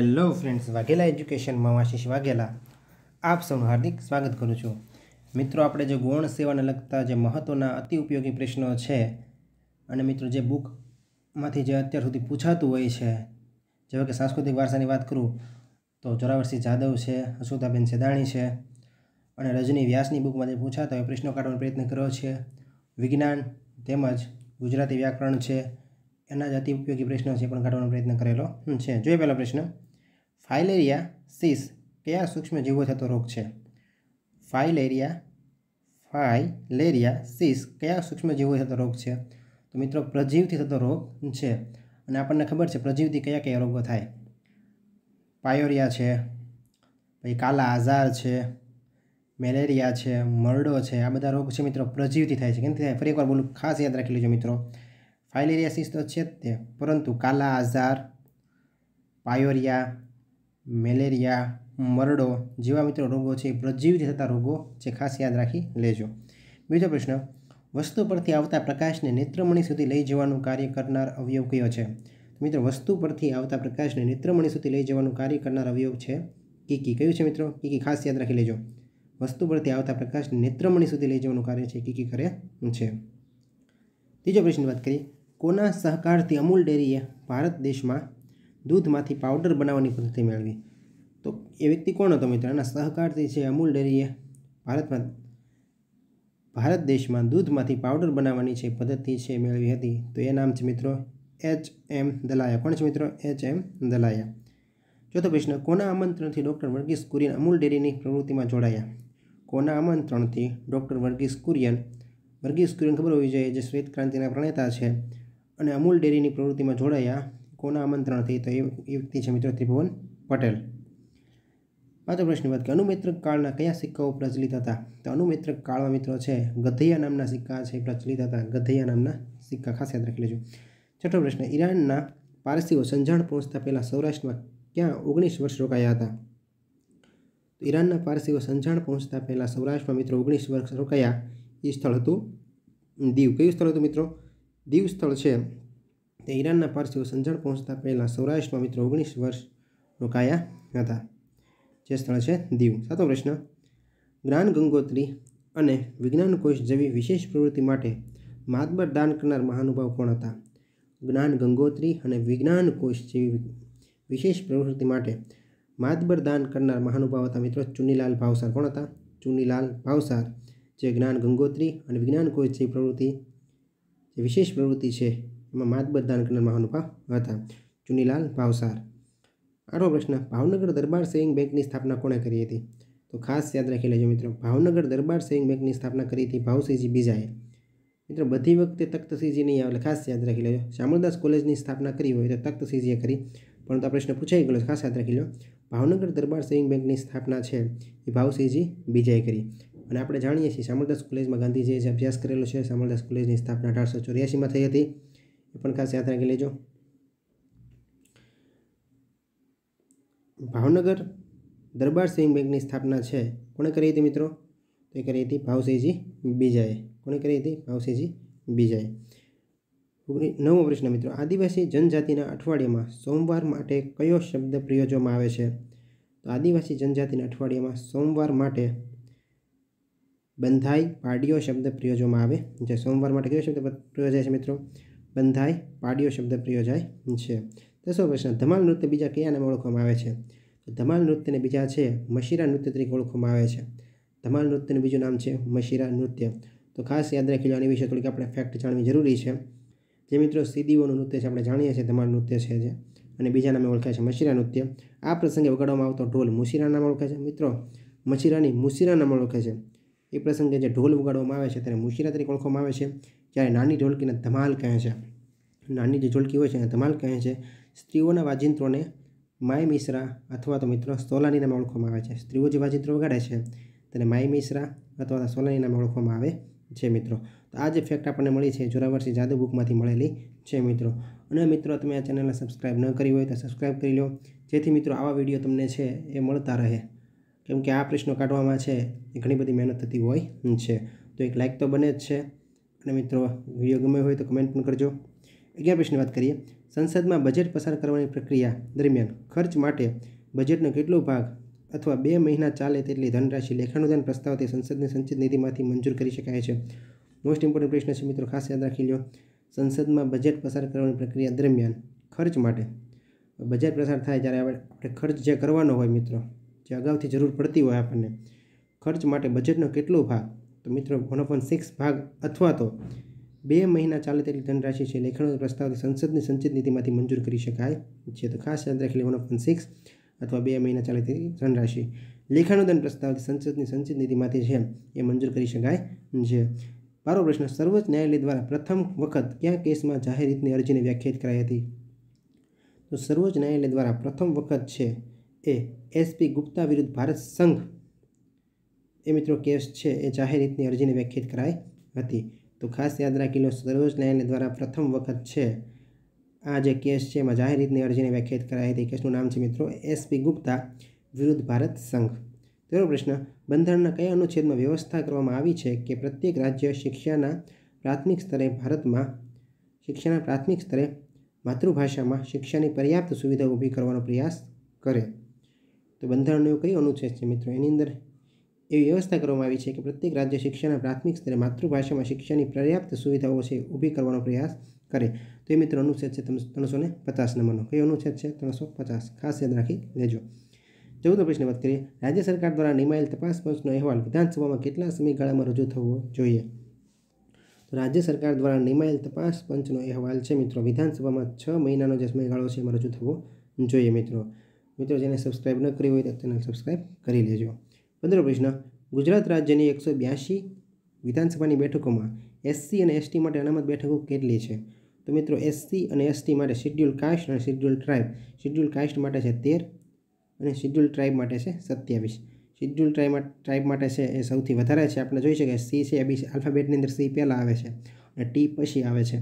hello friends Vaghela એજ્યુકેશનમાં વાશીષ વાઘેલા આપ સૌનું હાર્દિક સ્વાગત કરું છું મિત્રો આપણે જે ગૌણ સેવાને લગતા જે મહત્ત્વના અતિ ઉપયોગી પ્રશ્નો છે અને મિત્રો જે બુકમાંથી જે અત્યાર સુધી પૂછાતું હોય છે જેવા કે સાંસ્કૃતિક વારસાની વાત કરું તો જોરાવરસિંહ જાદવ છે હસુતાબેન સેદાણી છે અને રજની વ્યાસની બુકમાં જે પૂછાતા હોય પ્રશ્નો કાઢવાનો પ્રયત્ન કર્યો છે વિજ્ઞાન તેમજ ગુજરાતી વ્યાકરણ છે એના જ અતિ ઉપયોગી પ્રશ્નો છે પણ કાઢવાનો પ્રયત્ન કરેલો છે જોઈએ પહેલો પ્રશ્ન ફાઇલેરિયા સીસ કયા સૂક્ષ્મજીવો થતો રોગ છે ફાઇલેરિયા ફાઇલેરિયા સીસ કયા સૂક્ષ્મજીવો થતો રોગ છે તો મિત્રો પ્રજીવથી થતો રોગ છે અને આપણને ખબર છે પ્રજીવથી કયા કયા રોગો થાય પાયોરિયા છે પછી કાલા આઝાર છે મેલેરિયા છે મરડો છે આ બધા રોગ છે મિત્રો પ્રજીવથી થાય છે કેમ થાય ફરી એકવાર બોલું ખાસ યાદ રાખી લેજો મિત્રો ફાઇલેરિયાસિસ તો છે જ તે પરંતુ કાલા આઝાર પાયોરિયા મેલેરિયા મરડો જેવા મિત્રો રોગો છે પ્રજીવિત થતા રોગો છે ખાસ યાદ રાખી લેજો બીજો પ્રશ્ન વસ્તુ પરથી આવતા પ્રકાશને નેત્રમણી સુધી લઈ જવાનું કાર્ય કરનાર અવયવ કયો છે મિત્રો વસ્તુ પરથી આવતા પ્રકાશને નેત્રમણી સુધી લઈ જવાનું કાર્ય કરનાર અવયવ છે કીકી કયું છે મિત્રો કીકી ખાસ યાદ રાખી લેજો વસ્તુ પરથી આવતા પ્રકાશને નેત્રમણી સુધી લઈ જવાનું કાર્ય છે કીકી કરે છે ત્રીજો પ્રશ્નની વાત કરીએ કોના સહકારથી અમૂલ ડેરીએ ભારત દેશમાં દૂધમાંથી પાવડર બનાવવાની પદ્ધતિ મેળવી તો એ વ્યક્તિ કોણ હતો મિત્રો એના સહકારથી છે અમૂલ ડેરીએ ભારતમાં ભારત દેશમાં દૂધમાંથી પાવડર બનાવવાની છે પદ્ધતિ છે મેળવી હતી તો એ નામ છે મિત્રો એચ એમ દલાયા કોણ છે મિત્રો એચ એમ દલાયા ચોથો પ્રશ્ન કોના આમંત્રણથી ડૉક્ટર વર્ગીસ કુરિયન અમૂલ ડેરીની પ્રવૃત્તિમાં જોડાયા કોના આમંત્રણથી ડૉક્ટર વર્ગીસ કુરિયન વર્ગીસ કુરિયન ખબર હોવી જોઈએ જે શ્વેત ક્રાંતિના પ્રણેતા છે અને અમૂલ ડેરીની પ્રવૃત્તિમાં જોડાયા કોના આમંત્રણથી તો એ વ્યક્તિ છે મિત્રો ત્રિભુવન પટેલ પાંચ પ્રશ્નની વાત કે અનુમિત્રક કાળના કયા સિક્કાઓ પ્રચલિત હતા તો અનુમિત્રક કાળમાં મિત્રો છે ગધૈયા નામના સિક્કા છે પ્રચલિત હતા ગધૈયા નામના સિક્કા ખાસ યાદ રાખી લેજો છઠ્ઠો પ્રશ્ન ઈરાનના પારસીઓ સંજાણ પહોંચતા પહેલાં સૌરાષ્ટ્રમાં ક્યાં ઓગણીસ વર્ષ રોકાયા હતા ઈરાનના પારસીઓ સંજાણ પહોંચતા પહેલાં સૌરાષ્ટ્રમાં મિત્રો ઓગણીસ વર્ષ રોકાયા એ સ્થળ હતું દીવ કયું સ્થળ હતું મિત્રો દીવ સ્થળ છે તે ઈરાનના પારસીઓ સંજળ પહોંચતા પહેલાં સૌરાષ્ટ્રમાં મિત્રો ઓગણીસ વર્ષ રોકાયા હતા જે સ્થળ છે દીવ સાતો પ્રશ્ન જ્ઞાન ગંગોત્રી અને વિજ્ઞાન કોષ જેવી વિશેષ પ્રવૃત્તિ માટે માતબર દાન કરનાર મહાનુભાવ કોણ હતા જ્ઞાન ગંગોત્રી અને વિજ્ઞાન કોષ જેવી વિશેષ પ્રવૃત્તિ માટે માતબર દાન કરનાર મહાનુભાવ હતા મિત્રો ચુનીલાલ ભાવસાર કોણ હતા ચુનીલાલ ભાવસાર જે જ્ઞાન ગંગોત્રી અને વિજ્ઞાન કોશ જેવી પ્રવૃત્તિ જે વિશેષ પ્રવૃત્તિ છે એમાં માત બદદાન કરનાર મહાનુભાવ હતા ચુનીલાલ ભાવસાર આઠો પ્રશ્ન ભાવનગર દરબાર સેવિંગ બેંકની સ્થાપના કોણે કરી હતી તો ખાસ યાદ રાખી લેજો મિત્રો ભાવનગર દરબાર સેવિંગ બેંકની સ્થાપના કરી હતી ભાવસિંહજી બીજાએ મિત્રો બધી વખતે તખ્તસિંહજી નહીં આવે ખાસ યાદ રાખી લેજો શામળદાસ કોલેજની સ્થાપના કરી હોય તો તખ્તસિંહજીએ કરી પરંતુ આ પ્રશ્ન પૂછાઈ ગયો ખાસ યાદ રાખી લો ભાવનગર દરબાર સેવિંગ બેંકની સ્થાપના છે એ ભાવસિંહજી બીજાએ કરી અને આપણે જાણીએ છીએ શામળદાસ કોલેજમાં ગાંધીજીએ જે અભ્યાસ કરેલો છે શામળદાસ કોલેજની સ્થાપના અઢારસો ચોર્યાસીમાં થઈ હતી એ પણ ખાસ યાદ રાખી લેજો ભાવનગર દરબાર સિંહ બેંકની સ્થાપના છે કોણે કરી હતી મિત્રો તો એ કરી હતી ભાવસિંહજી બીજાએ કોણે કરી હતી ભાવસિંહજી બીજાએ નવમો પ્રશ્ન મિત્રો આદિવાસી જનજાતિના અઠવાડિયામાં સોમવાર માટે કયો શબ્દ પ્રયોજવામાં આવે છે તો આદિવાસી જનજાતિના અઠવાડિયામાં સોમવાર માટે બંધાઈ પાડીયો શબ્દ પ્રયોજવામાં આવે જે સોમવાર માટે કયો શબ્દ પ્રયોજાય છે મિત્રો બંધાય પાડ્યો શબ્દ પ્રયોજાય છે દસો પ્રશ્ન ધમાલ નૃત્ય બીજા કયા નામે ઓળખવામાં આવે છે તો ધમાલ નૃત્યને બીજા છે મશીરા નૃત્ય તરીકે ઓળખવામાં આવે છે ધમાલ નૃત્યનું બીજું નામ છે મશીરા નૃત્ય તો ખાસ યાદ રાખી લો આની વિશે થોડીક આપણે ફેક્ટ જાણવી જરૂરી છે જે મિત્રો સીદીઓનું નૃત્ય છે આપણે જાણીએ છીએ ધમાલ નૃત્ય છે જે અને બીજા નામે ઓળખાય છે મશીરા નૃત્ય આ પ્રસંગે વગાડવામાં આવતો ઢોલ મુશીરા નામે ઓળખાય છે મિત્રો મશીરાની મુશીરા નામે ઓળખાય છે એ પ્રસંગે જે ઢોલ વગાડવામાં આવે છે તેને મુશીરા તરીકે ઓળખવામાં આવે છે જ્યારે નાની ઢોલકીને ધમાલ કહે છે નાની જે ઢોલકી હોય છે એને ધમાલ કહે છે સ્ત્રીઓના વાજિંત્રોને માય મિશ્રા અથવા તો મિત્રો સોલાની નામે ઓળખવામાં આવે છે સ્ત્રીઓ જે વાજિંત્રો વગાડે છે તેને માય મિશ્રા અથવા તો સોલાની નામે ઓળખવામાં આવે છે મિત્રો તો આ જે ફેક્ટ આપણને મળી છે જોરાવરસિંહ જાદુ બુકમાંથી મળેલી છે મિત્રો અને મિત્રો તમે આ ચેનલને સબસ્ક્રાઈબ ન કરી હોય તો સબસ્ક્રાઈબ કરી લો જેથી મિત્રો આવા વિડીયો તમને છે એ મળતા રહે કેમ કે આ પ્રશ્નો કાઢવામાં છે એ ઘણી બધી મહેનત થતી હોય છે તો એક લાઇક તો બને જ છે અને મિત્રો વિડીયો ગમ્યો હોય તો કમેન્ટ પણ કરજો અગિયાર પ્રશ્ન વાત કરીએ સંસદમાં બજેટ પસાર કરવાની પ્રક્રિયા દરમિયાન ખર્ચ માટે બજેટનો કેટલો ભાગ અથવા બે મહિના ચાલે તેટલી ધનરાશિ લેખાનુદાન પ્રસ્તાવથી સંસદની સંચિત નિધિમાંથી મંજૂર કરી શકાય છે મોસ્ટ ઇમ્પોર્ટન્ટ પ્રશ્ન છે મિત્રો ખાસ યાદ રાખી લો સંસદમાં બજેટ પસાર કરવાની પ્રક્રિયા દરમિયાન ખર્ચ માટે બજેટ પસાર થાય ત્યારે આપણે ખર્ચ જે કરવાનો હોય મિત્રો જે અગાઉથી જરૂર પડતી હોય આપણને ખર્ચ માટે બજેટનો કેટલો ભાગ તો મિત્રો વન સિક્સ ભાગ અથવા તો બે મહિના ચાલે તેટલી ધનરાશિ છે લેખણો પ્રસ્તાવ સંસદની સંચિત નીતિમાંથી મંજૂર કરી શકાય છે તો ખાસ યાદ રાખી લેવાનો વન સિક્સ અથવા બે મહિના ચાલે તેટલી ધનરાશિ લેખાનુદાન પ્રસ્તાવ સંસદની સંચિત નીતિમાંથી છે એ મંજૂર કરી શકાય છે બારો પ્રશ્ન સર્વોચ્ચ ન્યાયાલય દ્વારા પ્રથમ વખત કયા કેસમાં જાહેર રીતની અરજીને વ્યાખ્યાયિત કરાઈ હતી તો સર્વોચ્ચ ન્યાયાલય દ્વારા પ્રથમ વખત છે એ એસપી ગુપ્તા વિરુદ્ધ ભારત સંઘ એ મિત્રો કેસ છે એ જાહેર રીતની અરજીને વ્યાખ્યાત કરાઈ હતી તો ખાસ યાદ રાખી લો સર્વોચ્ચ ન્યાયાલય દ્વારા પ્રથમ વખત છે આ જે કેસ છે એમાં જાહેર રીતની અરજીને વ્યાખ્યાત કરાઈ હતી કેસનું નામ છે મિત્રો એસપી ગુપ્તા વિરુદ્ધ ભારત સંઘ તેરો પ્રશ્ન બંધારણના કયા અનુચ્છેદમાં વ્યવસ્થા કરવામાં આવી છે કે પ્રત્યેક રાજ્ય શિક્ષાના પ્રાથમિક સ્તરે ભારતમાં શિક્ષાના પ્રાથમિક સ્તરે માતૃભાષામાં શિક્ષાની પર્યાપ્ત સુવિધા ઊભી કરવાનો પ્રયાસ કરે તો બંધારણનો એવું કયું અનુચ્છેદ છે મિત્રો એની અંદર એવી વ્યવસ્થા કરવામાં આવી છે કે પ્રત્યેક રાજ્ય શિક્ષણના પ્રાથમિક સ્તરે માતૃભાષામાં શિક્ષણની પર્યાપ્ત સુવિધાઓ છે ઊભી કરવાનો પ્રયાસ કરે તો એ મિત્રો અનુચ્છેદ છે ત્રણસો ને પચાસ નંબરનો કયો અનુચ્છેદ છે ત્રણસો પચાસ ખાસ યાદ રાખી લેજો ચૌદ પ્રશ્ન વાત કરીએ રાજ્ય સરકાર દ્વારા નિમાયેલ તપાસ પંચનો અહેવાલ વિધાનસભામાં કેટલા સમયગાળામાં રજૂ થવો જોઈએ તો રાજ્ય સરકાર દ્વારા નિમાયેલ તપાસ પંચનો અહેવાલ છે મિત્રો વિધાનસભામાં છ મહિનાનો જે સમયગાળો છે એમાં રજૂ થવો જોઈએ મિત્રો મિત્રો જેને સબસ્ક્રાઈબ ન કરી હોય તો ચેનલ સબસ્ક્રાઈબ કરી લેજો પંદર પ્રશ્ન ગુજરાત રાજ્યની એકસો બ્યાસી વિધાનસભાની બેઠકોમાં એસસી અને એસટી માટે અનામત બેઠકો કેટલી છે તો મિત્રો એસસી અને એસટી માટે શિડ્યુલ કાસ્ટ અને શિડ્યુલ ટ્રાઇબ શિડ્યુલ કાસ્ટ માટે છે તેર અને શિડ્યુલ ટ્રાઇબ માટે છે સત્યાવીસ શિડ્યુલ ટ્રાઇબ ટ્રાઇબ માટે છે એ સૌથી વધારે છે આપણે જોઈ શકીએ સી છે એ બી આલ્ફાબેટની અંદર સી પહેલાં આવે છે અને ટી પછી આવે છે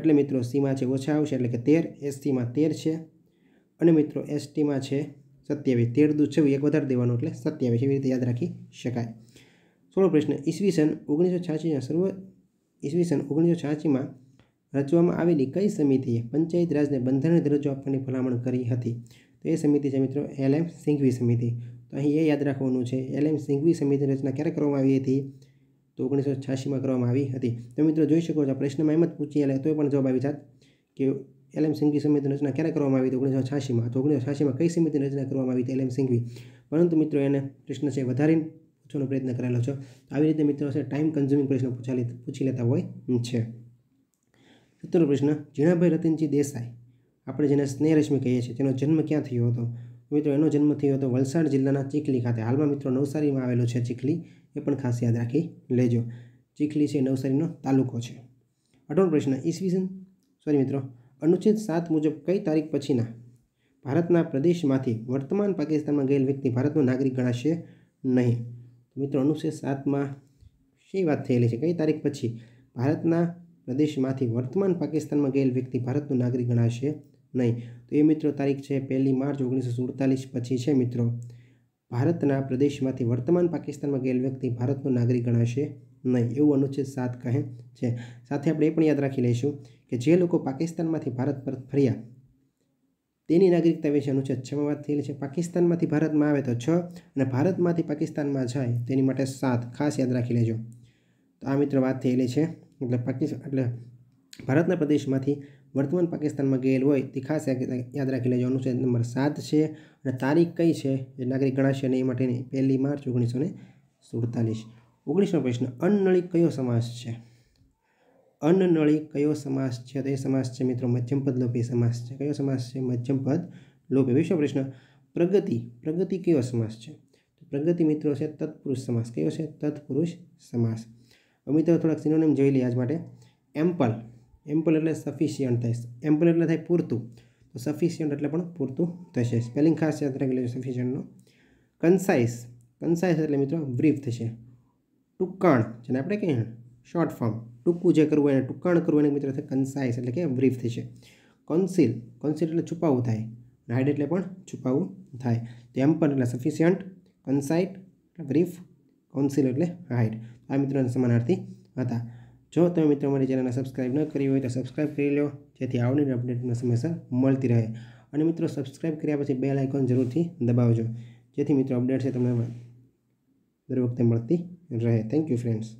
એટલે મિત્રો સીમાં છે ઓછા આવશે એટલે કે તેર એસસીમાં તેર છે અને મિત્રો એસટીમાં છે સત્યાવીસ તેર દૂધ છે એક વધારે દેવાનું એટલે સત્યાવીસ એવી રીતે યાદ રાખી શકાય સોળો પ્રશ્ન ઈસવીસન ઓગણીસો છ્યાસીના સર્વ ઈસવીસન ઓગણીસો છ્યાસીમાં રચવામાં આવેલી કઈ સમિતિએ પંચાયત રાજને બંધારણ દરજ્જો આપવાની ભલામણ કરી હતી તો એ સમિતિ છે મિત્રો એલ એમ સિંઘવી સમિતિ તો અહીં એ યાદ રાખવાનું છે એલ એમ સિંઘવી સમિતિની રચના ક્યારે કરવામાં આવી હતી તો ઓગણીસો છ્યાસીમાં કરવામાં આવી હતી તો મિત્રો જોઈ શકો છો પ્રશ્નમાં એમ જ પૂછી લે તો પણ જવાબ આવી જાત કે એલએમ સિંઘવી સમિતિની રચના ક્યારે કરવામાં આવી હતી ઓગણીસો છ્યાસીમાં તો ઓગણીસો છ્યાસીમાં કઈ સમિતિની રચના કરવામાં આવી હતી એલએમ સિંઘવી પરંતુ મિત્રો એને પ્રશ્ન છે વધારીને પૂછવાનો પ્રયત્ન કરેલો છે તો આવી રીતે મિત્રો છે ટાઈમ કન્ઝ્યુમિંગ પ્રશ્ન પૂછાલી પૂછી લેતા હોય છે સત્તરનો પ્રશ્ન જીણાભાઈ રતિનજી દેસાઈ આપણે જેને સ્નેહરશ્મિ કહીએ છીએ તેનો જન્મ ક્યાં થયો હતો મિત્રો એનો જન્મ થયો હતો વલસાડ જિલ્લાના ચીખલી ખાતે હાલમાં મિત્રો નવસારીમાં આવેલો છે ચીખલી એ પણ ખાસ યાદ રાખી લેજો ચીખલી છે નવસારીનો તાલુકો છે અઢોર પ્રશ્ન ઈસવીસન સોરી મિત્રો અનુચ્છેદ સાત મુજબ કઈ તારીખ પછીના ભારતના પ્રદેશમાંથી વર્તમાન પાકિસ્તાનમાં ગયેલ વ્યક્તિ ભારતનો નાગરિક ગણાશે નહીં મિત્રો અનુચ્છેદ સાતમાં શી વાત થયેલી છે કઈ તારીખ પછી ભારતના પ્રદેશમાંથી વર્તમાન પાકિસ્તાનમાં ગયેલ વ્યક્તિ ભારતનો નાગરિક ગણાશે નહીં તો એ મિત્રો તારીખ છે પહેલી માર્ચ ઓગણીસો સુડતાલીસ પછી છે મિત્રો ભારતના પ્રદેશમાંથી વર્તમાન પાકિસ્તાનમાં ગયેલ વ્યક્તિ ભારતનો નાગરિક ગણાશે નહીં એવું અનુચ્છેદ સાત કહે છે સાથે આપણે એ પણ યાદ રાખી લઈશું કે જે લોકો પાકિસ્તાનમાંથી ભારત પરત ફર્યા તેની નાગરિકતા વિશે અનુચ્છેદ છમાં વાત થયેલી છે પાકિસ્તાનમાંથી ભારતમાં આવે તો છ અને ભારતમાંથી પાકિસ્તાનમાં જાય તેની માટે સાત ખાસ યાદ રાખી લેજો તો આ મિત્ર વાત થયેલી છે એટલે પાકિસ્તાન એટલે ભારતના પ્રદેશમાંથી વર્તમાન પાકિસ્તાનમાં ગયેલ હોય તે ખાસ યાદ રાખી લેજો અનુચ્છેદ નંબર સાત છે અને તારીખ કઈ છે એ નાગરિક ગણાશે અને એ માટેની પહેલી માર્ચ ઓગણીસો ને સુડતાલીસ ઓગણીસમો પ્રશ્ન અન્નળી કયો સમાસ છે અન્નળી કયો સમાસ છે તે સમાસ છે મિત્રો મધ્યમપદ લોપી સમાસ છે કયો સમાસ છે મધ્યમપદ લોપી વિશ્વ પ્રશ્ન પ્રગતિ પ્રગતિ કયો સમાસ છે પ્રગતિ મિત્રો છે તત્પુરુષ સમાસ કયો છે તત્પુરુષ સમાસ મિત્રો થોડાક સિનોનિમ જોઈ લઈએ આજ માટે એમ્પલ એમ્પલ એટલે સફિશિયન્ટ થાય એમ્પલ એટલે થાય પૂરતું તો સફિશિયન્ટ એટલે પણ પૂરતું થશે સ્પેલિંગ ખાસ યાદ લેજો સફિશિયન્ટનું કન્સાઇઝ કન્સાઇઝ એટલે મિત્રો બ્રીફ થશે ટૂંકાણ જેને આપણે કહીએ શોર્ટ ફોર્મ ટૂંકું જે કરવું એને ટૂંકાણ કરવું એને મિત્રો થાય કન્સાઇઝ એટલે કે બ્રીફ થશે કોન્સિલ કોન્સિલ એટલે છુપાવું થાય હાઇડ એટલે પણ છુપાવું થાય તો એમ પણ એટલે સફિશિયન્ટ કન્સાઇટ એટલે બ્રીફ કોન્સિલ એટલે હાઇડ આ મિત્રોના સમાનાર્થી હતા જો તમે મિત્રો મારી ચેનલને સબસ્ક્રાઈબ ન કરી હોય તો સબસ્ક્રાઇબ કરી લો જેથી આવનારી અપડેટને સમયસર મળતી રહે અને મિત્રો સબસ્ક્રાઈબ કર્યા પછી બેલ આઇકોન જરૂરથી દબાવજો જેથી મિત્રો અપડેટ છે તમને દર વખતે મળતી right thank you friends